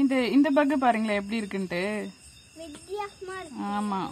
இந்த இந்த பக் பாருங்களேன் எப்படி இருக்குன்ட்டு ஆமா